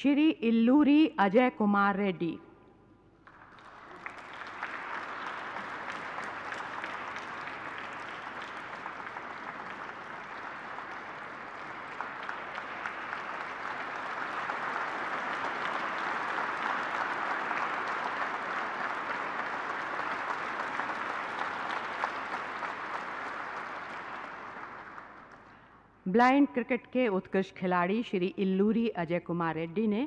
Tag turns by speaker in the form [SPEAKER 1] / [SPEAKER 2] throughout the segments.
[SPEAKER 1] Shri Illuri Ajay Kumar Reddy blind cricket के उत्कृष्ट खिलाड़ी श्री इल्लूरी अजय कुमार रेड्डी ने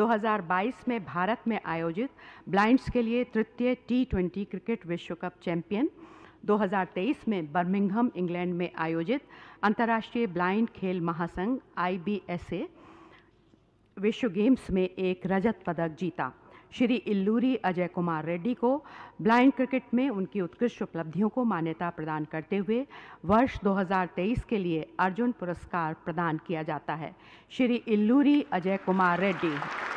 [SPEAKER 1] 2022 में भारत में आयोजित ब्लाइंड्स के लिए तृतीय टी ट्वेंटी क्रिकेट विश्व कप चैंपियन 2023 में बर्मिंघम इंग्लैंड में आयोजित अंतर्राष्ट्रीय ब्लाइंड खेल महासंघ आई विश्व गेम्स में एक रजत पदक जीता श्री इल्लूरी अजय कुमार रेड्डी को ब्लाइंड क्रिकेट में उनकी उत्कृष्ट उपलब्धियों को मान्यता प्रदान करते हुए वर्ष 2023 के लिए अर्जुन पुरस्कार प्रदान किया जाता है श्री इल्लूरी अजय कुमार रेड्डी